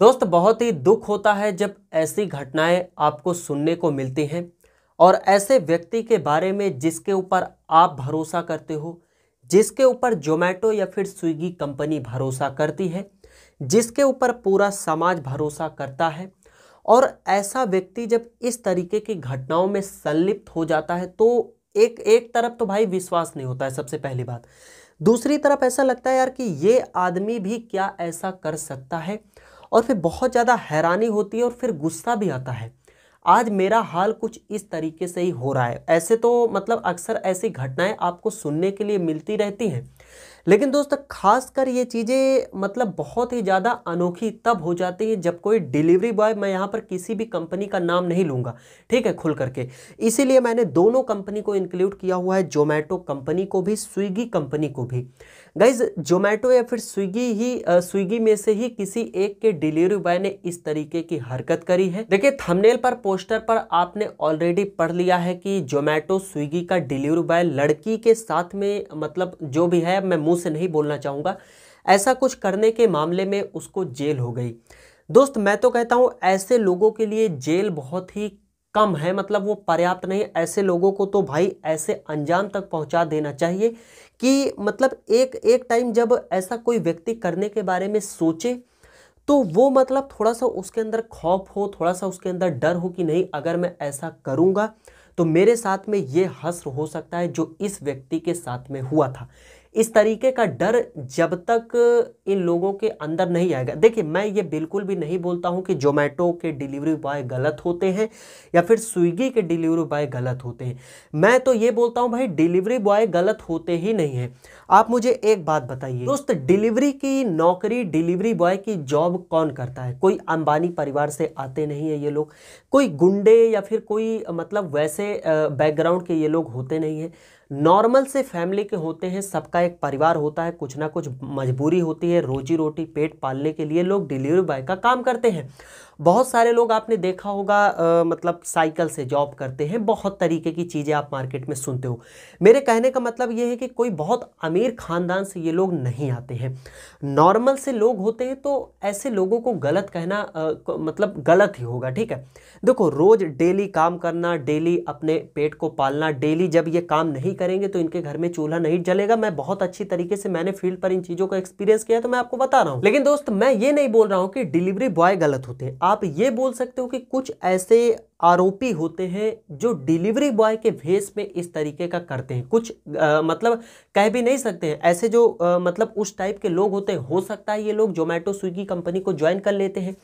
दोस्त बहुत ही दुख होता है जब ऐसी घटनाएं आपको सुनने को मिलती हैं और ऐसे व्यक्ति के बारे में जिसके ऊपर आप भरोसा करते हो जिसके ऊपर जोमेटो या फिर स्विगी कंपनी भरोसा करती है जिसके ऊपर पूरा समाज भरोसा करता है और ऐसा व्यक्ति जब इस तरीके की घटनाओं में संलिप्त हो जाता है तो एक एक तरफ तो भाई विश्वास नहीं होता है सबसे पहली बात दूसरी तरफ ऐसा लगता है यार कि ये आदमी भी क्या ऐसा कर सकता है और फिर बहुत ज़्यादा हैरानी होती है और फिर गुस्सा भी आता है आज मेरा हाल कुछ इस तरीके से ही हो रहा है ऐसे तो मतलब अक्सर ऐसी घटनाएं आपको सुनने के लिए मिलती रहती हैं लेकिन दोस्तों खासकर ये चीज़ें मतलब बहुत ही ज़्यादा अनोखी तब हो जाती है जब कोई डिलीवरी बॉय मैं यहाँ पर किसी भी कंपनी का नाम नहीं लूँगा ठीक है खुल करके इसीलिए मैंने दोनों कंपनी को इंक्लूड किया हुआ है जोमेटो कंपनी को भी स्विगी कंपनी को भी गाइज जोमेटो या फिर स्विगी ही स्विगी में से ही किसी एक के डिलीवरी बॉय ने इस तरीके की हरकत करी है देखिए थंबनेल पर पोस्टर पर आपने ऑलरेडी पढ़ लिया है कि जोमेटो स्विगी का डिलीवरी बॉय लड़की के साथ में मतलब जो भी है मैं मुंह से नहीं बोलना चाहूँगा ऐसा कुछ करने के मामले में उसको जेल हो गई दोस्त मैं तो कहता हूँ ऐसे लोगों के लिए जेल बहुत ही कम है मतलब वो पर्याप्त नहीं ऐसे लोगों को तो भाई ऐसे अंजाम तक पहुंचा देना चाहिए कि मतलब एक एक टाइम जब ऐसा कोई व्यक्ति करने के बारे में सोचे तो वो मतलब थोड़ा सा उसके अंदर खौफ हो थोड़ा सा उसके अंदर डर हो कि नहीं अगर मैं ऐसा करूँगा तो मेरे साथ में ये हस्र हो सकता है जो इस व्यक्ति के साथ में हुआ था इस तरीके का डर जब तक इन लोगों के अंदर नहीं आएगा देखिए मैं ये बिल्कुल भी नहीं बोलता हूँ कि जोमेटो के डिलीवरी बॉय गलत होते हैं या फिर स्विगी के डिलीवरी बॉय गलत होते हैं मैं तो ये बोलता हूँ भाई डिलीवरी बॉय गलत होते ही नहीं हैं आप मुझे एक बात बताइए दोस्त डिलीवरी की नौकरी डिलीवरी बॉय की जॉब कौन करता है कोई अंबानी परिवार से आते नहीं है ये लोग कोई गुंडे या फिर कोई मतलब वैसे बैकग्राउंड के ये लोग होते नहीं हैं नॉर्मल से फैमिली के होते हैं सबका एक परिवार होता है कुछ ना कुछ मजबूरी होती है रोजी रोटी पेट पालने के लिए लोग डिलीवरी बॉय का काम करते हैं बहुत सारे लोग आपने देखा होगा आ, मतलब साइकिल से जॉब करते हैं बहुत तरीके की चीज़ें आप मार्केट में सुनते हो मेरे कहने का मतलब ये है कि कोई बहुत अमीर ख़ानदान से ये लोग नहीं आते हैं नॉर्मल से लोग होते हैं तो ऐसे लोगों को गलत कहना आ, मतलब गलत ही होगा ठीक है देखो रोज़ डेली काम करना डेली अपने पेट को पालना डेली जब ये काम नहीं कर करेंगे तो इनके घर में चूल्हा नहीं जलेगा मैं बहुत अच्छी तरीके से मैंने फील्ड पर इन चीजों का एक्सपीरियंस किया तो मैं आपको बता रहा हूँ लेकिन दोस्त मैं ये नहीं बोल रहा हूँ कि डिलीवरी बॉय गलत होते हैं आप ये बोल सकते हो कि कुछ ऐसे आरोपी होते हैं जो डिलीवरी बॉय के भेस में इस तरीके का करते हैं कुछ आ, मतलब कह भी नहीं सकते हैं ऐसे जो आ, मतलब उस टाइप के लोग होते हैं हो सकता है ये लोग जोमेटो स्विगी कंपनी को ज्वाइन कर लेते हैं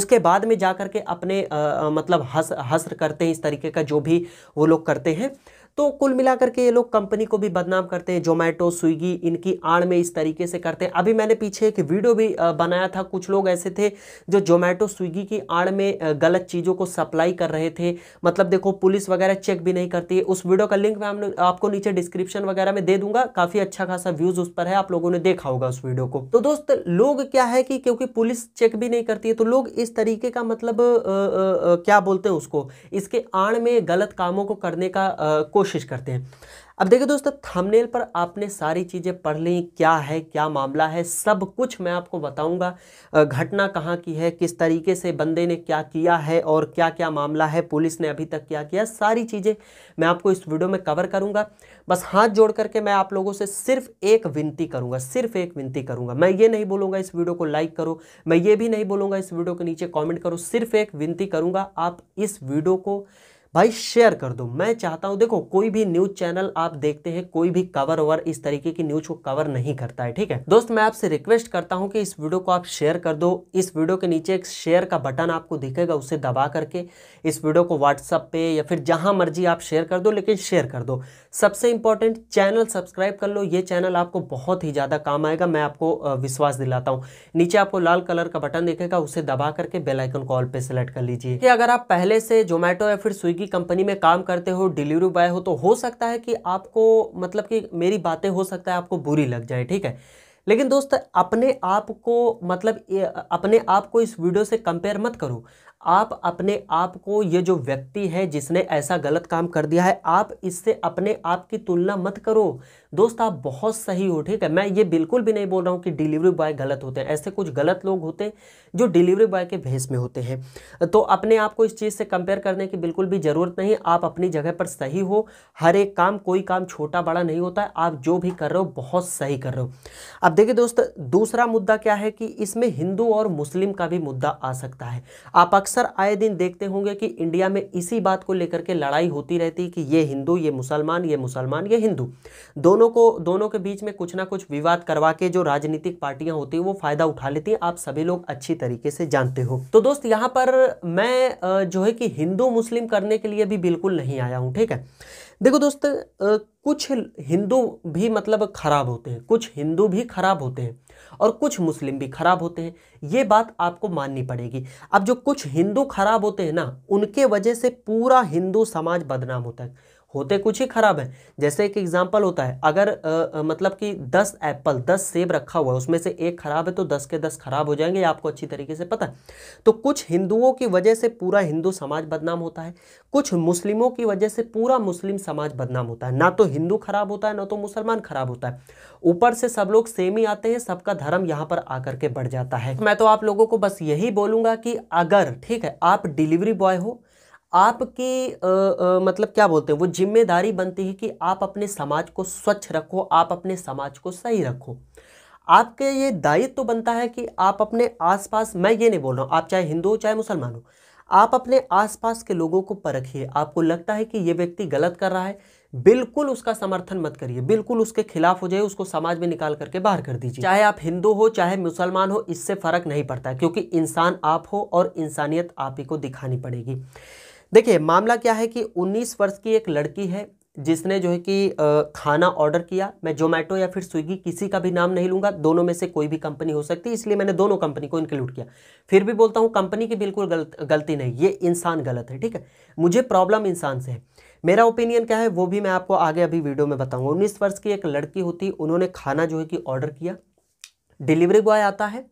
उसके बाद में जा करके अपने आ, मतलब हस हसर करते हैं इस तरीके का जो भी वो लोग करते हैं तो कुल मिलाकर के ये लोग कंपनी को भी बदनाम करते हैं जोमेटो स्विगी इनकी आड़ में इस तरीके से करते हैं अभी मैंने पीछे एक वीडियो भी बनाया था कुछ लोग ऐसे थे जो जोमेटो स्विगी की आड़ में गलत चीज़ों को सप्लाई कर रहे थे मतलब देखो पुलिस वगैरह चेक भी नहीं करती है उस वीडियो का लिंक मैं हम आपको नीचे डिस्क्रिप्शन वगैरह में दे दूंगा काफ़ी अच्छा खासा व्यूज़ उस पर है आप लोगों ने देखा होगा उस वीडियो को तो दोस्त लोग क्या है कि क्योंकि पुलिस चेक भी नहीं करती है तो लोग इस तरीके का मतलब क्या बोलते हैं उसको इसके आड़ में गलत कामों को करने का कोशिश कोशिश करते हैं अब देखिए दोस्तों थंबनेल पर आपने सारी चीज़ें पढ़ ली क्या है क्या मामला है सब कुछ मैं आपको बताऊंगा घटना कहाँ की है किस तरीके से बंदे ने क्या किया है और क्या क्या मामला है पुलिस ने अभी तक क्या किया सारी चीज़ें मैं आपको इस वीडियो में कवर करूंगा बस हाथ जोड़ करके मैं आप लोगों से सिर्फ एक विनती करूंगा सिर्फ एक विनती करूंगा मैं ये नहीं बोलूँगा इस वीडियो को लाइक करो मैं ये भी नहीं बोलूँगा इस वीडियो के नीचे कॉमेंट करो सिर्फ एक विनती करूँगा आप इस वीडियो को भाई शेयर कर दो मैं चाहता हूं देखो कोई भी न्यूज चैनल आप देखते हैं कोई भी कवर ओवर इस तरीके की न्यूज को कवर नहीं करता है ठीक है दोस्त मैं आपसे रिक्वेस्ट करता हूं कि इस वीडियो को आप शेयर कर दो इस वीडियो के नीचे एक शेयर का बटन आपको दिखेगा उसे दबा करके इस वीडियो को व्हाट्सअप पे या फिर जहां मर्जी आप शेयर कर दो लेकिन शेयर कर दो सबसे इंपॉर्टेंट चैनल सब्सक्राइब कर लो ये चैनल आपको बहुत ही ज्यादा काम आएगा मैं आपको विश्वास दिलाता हूँ नीचे आपको लाल कलर का बटन दिखेगा उसे दबा करके बेलाइकन कॉल पर सिलेक्ट कर लीजिए अगर आप पहले से जोमेटो या फिर स्विगी की कंपनी में काम करते हो डिलीवरी बॉय हो तो हो सकता है कि आपको मतलब कि मेरी बातें हो सकता है आपको बुरी लग जाए ठीक है लेकिन दोस्त अपने आप को मतलब अपने आप को इस वीडियो से कंपेयर मत करो आप अपने आप को ये जो व्यक्ति है जिसने ऐसा गलत काम कर दिया है आप इससे अपने आप की तुलना मत करो दोस्त आप बहुत सही हो ठीक है मैं ये बिल्कुल भी नहीं बोल रहा हूँ कि डिलीवरी बॉय गलत होते हैं ऐसे कुछ गलत लोग होते हैं जो डिलीवरी बॉय के भेस में होते हैं तो अपने आप को इस चीज़ से कंपेयर करने की बिल्कुल भी ज़रूरत नहीं आप अपनी जगह पर सही हो हर एक काम कोई काम छोटा बड़ा नहीं होता है आप जो भी कर रहे हो बहुत सही कर रहे हो अब देखिए दोस्त दूसरा मुद्दा क्या है कि इसमें हिंदू और मुस्लिम का भी मुद्दा आ सकता है आप अक्सर अक्सर आए दिन देखते होंगे कि इंडिया में इसी बात को लेकर के लड़ाई होती रहती है कि ये हिंदू ये मुसलमान ये मुसलमान ये हिंदू दोनों को दोनों के बीच में कुछ ना कुछ विवाद करवा के जो राजनीतिक पार्टियां होती हैं वो फ़ायदा उठा लेती हैं आप सभी लोग अच्छी तरीके से जानते हो तो दोस्त यहाँ पर मैं जो है कि हिंदू मुस्लिम करने के लिए भी बिल्कुल नहीं आया हूँ ठीक है देखो दोस्त कुछ हिंदू भी मतलब खराब होते हैं कुछ हिंदू भी खराब होते हैं और कुछ मुस्लिम भी खराब होते हैं ये बात आपको माननी पड़ेगी अब जो कुछ हिंदू खराब होते हैं ना उनके वजह से पूरा हिंदू समाज बदनाम होता है होते कुछ ही खराब है जैसे एक एग्जाम्पल होता है अगर आ, आ, मतलब कि दस एप्पल दस सेब रखा हुआ है उसमें से एक खराब है तो दस के दस खराब हो जाएंगे आपको अच्छी तरीके से पता है तो कुछ हिंदुओं की वजह से पूरा हिंदू समाज बदनाम होता है कुछ मुस्लिमों की वजह से पूरा मुस्लिम समाज बदनाम होता है ना तो हिंदू खराब होता है ना तो मुसलमान खराब होता है ऊपर से सब लोग सेम ही आते हैं सबका धर्म यहाँ पर आकर के बढ़ जाता है मैं तो आप लोगों को बस यही बोलूंगा कि अगर ठीक है आप डिलीवरी बॉय हो आपकी आ, आ, मतलब क्या बोलते हैं वो जिम्मेदारी बनती है कि आप अपने समाज को स्वच्छ रखो आप अपने समाज को सही रखो आपके ये दायित्व तो बनता है कि आप अपने आसपास मैं ये नहीं बोल रहा हूँ आप चाहे हिंदू हो चाहे मुसलमान हो आप अपने आसपास के लोगों को परखिए आपको लगता है कि ये व्यक्ति गलत कर रहा है बिल्कुल उसका समर्थन मत करिए बिल्कुल उसके खिलाफ हो जाए उसको समाज में निकाल करके बाहर कर दीजिए चाहे आप हिंदू हो चाहे मुसलमान हो इससे फर्क नहीं पड़ता है क्योंकि इंसान आप हो और इंसानियत आप ही को दिखानी पड़ेगी देखिए मामला क्या है कि 19 वर्ष की एक लड़की है जिसने जो है कि खाना ऑर्डर किया मैं जोमेटो या फिर स्विगी किसी का भी नाम नहीं लूँगा दोनों में से कोई भी कंपनी हो सकती है इसलिए मैंने दोनों कंपनी को इंक्लूड किया फिर भी बोलता हूँ कंपनी की बिल्कुल गलत गलती नहीं ये इंसान गलत है ठीक है मुझे प्रॉब्लम इंसान से है मेरा ओपिनियन क्या है वो भी मैं आपको आगे अभी वीडियो में बताऊँगा उन्नीस वर्ष की एक लड़की होती उन्होंने खाना जो है कि ऑर्डर किया डिलीवरी बॉय आता है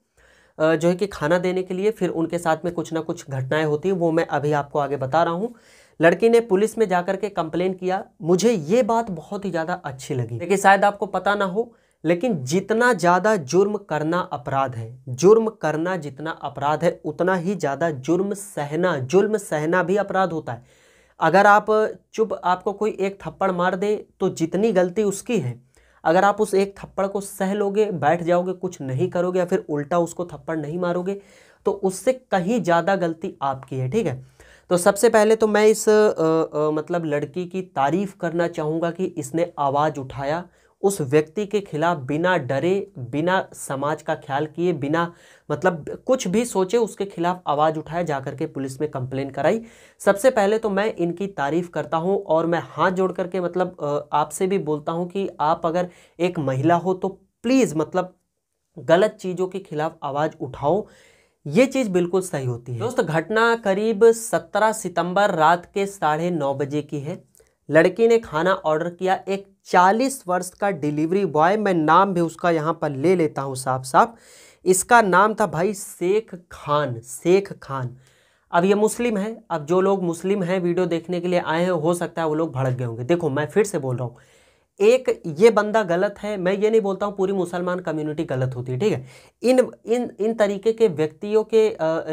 जो है कि खाना देने के लिए फिर उनके साथ में कुछ ना कुछ घटनाएं होती हैं वो मैं अभी आपको आगे बता रहा हूँ लड़की ने पुलिस में जाकर के कंप्लेन किया मुझे ये बात बहुत ही ज़्यादा अच्छी लगी देखिए शायद आपको पता ना हो लेकिन जितना ज़्यादा जुर्म करना अपराध है जुर्म करना जितना अपराध है उतना ही ज़्यादा जुर्म सहना जुर्म सहना भी अपराध होता है अगर आप चुप आपको कोई एक थप्पड़ मार दे तो जितनी गलती उसकी है अगर आप उस एक थप्पड़ को सह लोगे बैठ जाओगे कुछ नहीं करोगे या फिर उल्टा उसको थप्पड़ नहीं मारोगे तो उससे कहीं ज़्यादा गलती आपकी है ठीक है तो सबसे पहले तो मैं इस आ, आ, मतलब लड़की की तारीफ़ करना चाहूँगा कि इसने आवाज़ उठाया उस व्यक्ति के खिलाफ बिना डरे बिना समाज का ख्याल किए बिना मतलब कुछ भी सोचे उसके खिलाफ आवाज़ उठाए जा करके पुलिस में कंप्लेन कराई सबसे पहले तो मैं इनकी तारीफ़ करता हूँ और मैं हाथ जोड़ करके मतलब आपसे भी बोलता हूँ कि आप अगर एक महिला हो तो प्लीज़ मतलब गलत चीज़ों के खिलाफ आवाज़ उठाओ ये चीज़ बिल्कुल सही होती है दोस्त घटना करीब सत्रह सितंबर रात के साढ़े नौ बजे की है लड़की ने खाना ऑर्डर किया एक 40 वर्ष का डिलीवरी बॉय मैं नाम भी उसका यहाँ पर ले लेता हूँ साफ साफ इसका नाम था भाई शेख खान शेख खान अब ये मुस्लिम है अब जो लोग मुस्लिम हैं वीडियो देखने के लिए आए हैं हो सकता है वो लोग भड़क गए होंगे देखो मैं फिर से बोल रहा हूँ एक ये बंदा गलत है मैं ये नहीं बोलता हूँ पूरी मुसलमान कम्युनिटी गलत होती है ठीक है इन इन इन तरीके के व्यक्तियों के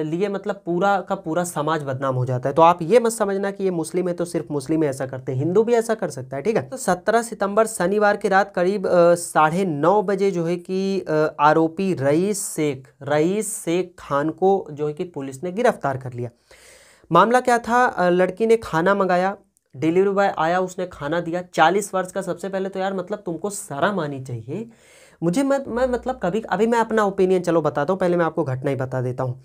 लिए मतलब पूरा का पूरा समाज बदनाम हो जाता है तो आप ये मत समझना कि ये मुस्लिम है तो सिर्फ मुस्लिम ऐसा करते हैं हिंदू भी ऐसा कर सकता है ठीक है तो सत्रह सितंबर शनिवार की रात करीब साढ़े नौ बजे जो है कि आरोपी रईस शेख रईस शेख खान को जो है कि पुलिस ने गिरफ्तार कर लिया मामला क्या था लड़की ने खाना मंगाया डिलीवरी बॉय आया उसने खाना दिया चालीस वर्ष का सबसे पहले तो यार मतलब तुमको शर्म आनी चाहिए मुझे मत मैं मतलब कभी अभी मैं अपना ओपिनियन चलो बताता हूँ पहले मैं आपको घटना ही बता देता हूँ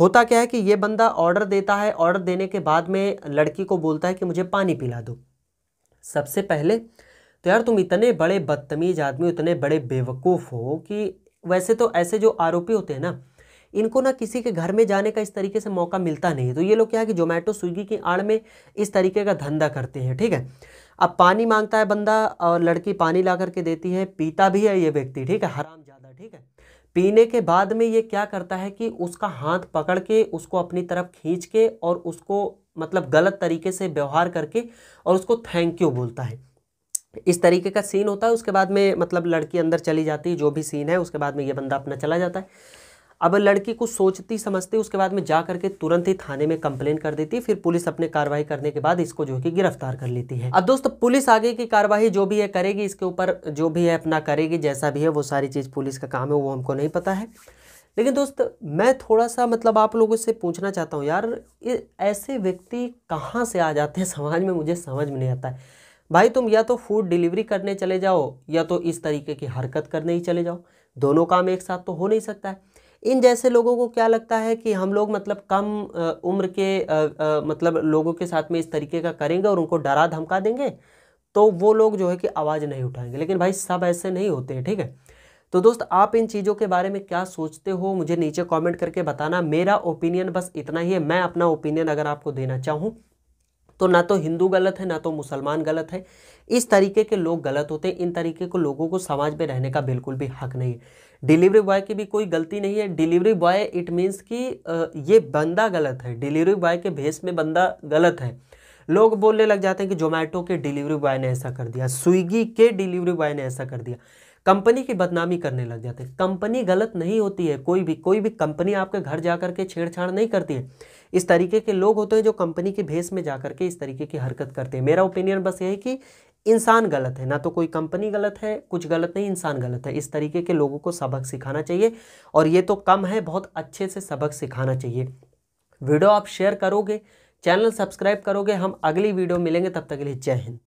होता क्या है कि ये बंदा ऑर्डर देता है ऑर्डर देने के बाद में लड़की को बोलता है कि मुझे पानी पिला दो सबसे पहले तो यार तुम इतने बड़े बदतमीज आदमी इतने बड़े बेवकूफ़ हो कि वैसे तो ऐसे जो आरोपी होते हैं ना इनको ना किसी के घर में जाने का इस तरीके से मौका मिलता नहीं है तो ये लोग क्या है कि जोमेटो स्विगी की आड़ में इस तरीके का धंधा करते हैं ठीक है अब पानी मांगता है बंदा और लड़की पानी ला करके देती है पीता भी है ये व्यक्ति ठीक है हराम ज़्यादा ठीक है पीने के बाद में ये क्या करता है कि उसका हाथ पकड़ के उसको अपनी तरफ खींच के और उसको मतलब गलत तरीके से व्यवहार करके और उसको थैंक यू बोलता है इस तरीके का सीन होता है उसके बाद में मतलब लड़की अंदर चली जाती है जो भी सीन है उसके बाद में ये बंदा अपना चला जाता है अब लड़की कुछ सोचती समझती उसके बाद में जा करके तुरंत ही थाने में कंप्लेन कर देती है फिर पुलिस अपने कार्रवाई करने के बाद इसको जो है कि गिरफ्तार कर लेती है अब दोस्तों पुलिस आगे की कार्रवाई जो भी है करेगी इसके ऊपर जो भी है अपना करेगी जैसा भी है वो सारी चीज़ पुलिस का काम है वो हमको नहीं पता है लेकिन दोस्त मैं थोड़ा सा मतलब आप लोगों से पूछना चाहता हूँ यार ऐसे व्यक्ति कहाँ से आ जाते हैं समाज में मुझे समझ में नहीं आता है भाई तुम या तो फूड डिलीवरी करने चले जाओ या तो इस तरीके की हरकत करने ही चले जाओ दोनों काम एक साथ तो हो नहीं सकता है इन जैसे लोगों को क्या लगता है कि हम लोग मतलब कम उम्र के मतलब लोगों के साथ में इस तरीके का करेंगे और उनको डरा धमका देंगे तो वो लोग जो है कि आवाज़ नहीं उठाएंगे लेकिन भाई सब ऐसे नहीं होते हैं ठीक है तो दोस्त आप इन चीज़ों के बारे में क्या सोचते हो मुझे नीचे कमेंट करके बताना मेरा ओपिनियन बस इतना ही है मैं अपना ओपिनियन अगर आपको देना चाहूँ तो ना तो हिंदू गलत है ना तो मुसलमान गलत है इस तरीके के लोग गलत होते हैं इन तरीके को लोगों को समाज में रहने का बिल्कुल भी हक नहीं है डिलीवरी बॉय की भी कोई गलती नहीं है डिलीवरी बॉय इट मीन्स कि ये बंदा गलत है डिलीवरी बॉय के भेस में बंदा गलत है लोग बोलने लग जाते हैं कि जोमेटो के डिलीवरी बॉय ने ऐसा कर दिया स्विगी के डिलीवरी बॉय ने ऐसा कर दिया कंपनी की बदनामी करने लग जाते हैं कंपनी गलत नहीं होती है कोई भी कोई भी कंपनी आपके घर जा कर के छेड़छाड़ नहीं करती है इस तरीके के लोग होते हैं जो कंपनी के भेस में जा कर के इस तरीके की हरकत करते हैं मेरा ओपिनियन बस यही कि इंसान गलत है ना तो कोई कंपनी गलत है कुछ गलत नहीं इंसान गलत है इस तरीके के लोगों को सबक सिखाना चाहिए और ये तो कम है बहुत अच्छे से सबक सिखाना चाहिए वीडियो आप शेयर करोगे चैनल सब्सक्राइब करोगे हम अगली वीडियो मिलेंगे तब तक के लिए जय हिंद